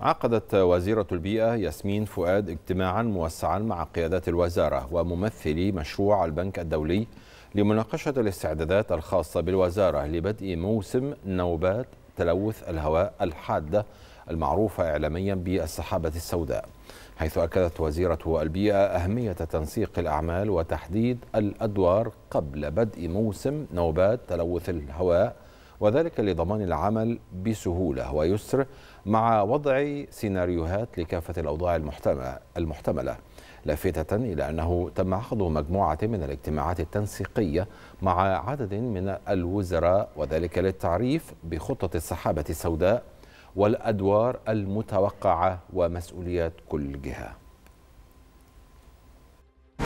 عقدت وزيرة البيئة ياسمين فؤاد اجتماعا موسعا مع قيادات الوزارة وممثلي مشروع البنك الدولي لمناقشة الاستعدادات الخاصة بالوزارة لبدء موسم نوبات تلوث الهواء الحادة المعروفة إعلاميا بالسحابة السوداء حيث أكدت وزيرة البيئة أهمية تنسيق الأعمال وتحديد الأدوار قبل بدء موسم نوبات تلوث الهواء وذلك لضمان العمل بسهولة ويسر مع وضع سيناريوهات لكافة الأوضاع المحتملة لافتة إلى أنه تم عقد مجموعة من الاجتماعات التنسيقية مع عدد من الوزراء وذلك للتعريف بخطة السحابة السوداء والأدوار المتوقعة ومسؤوليات كل جهة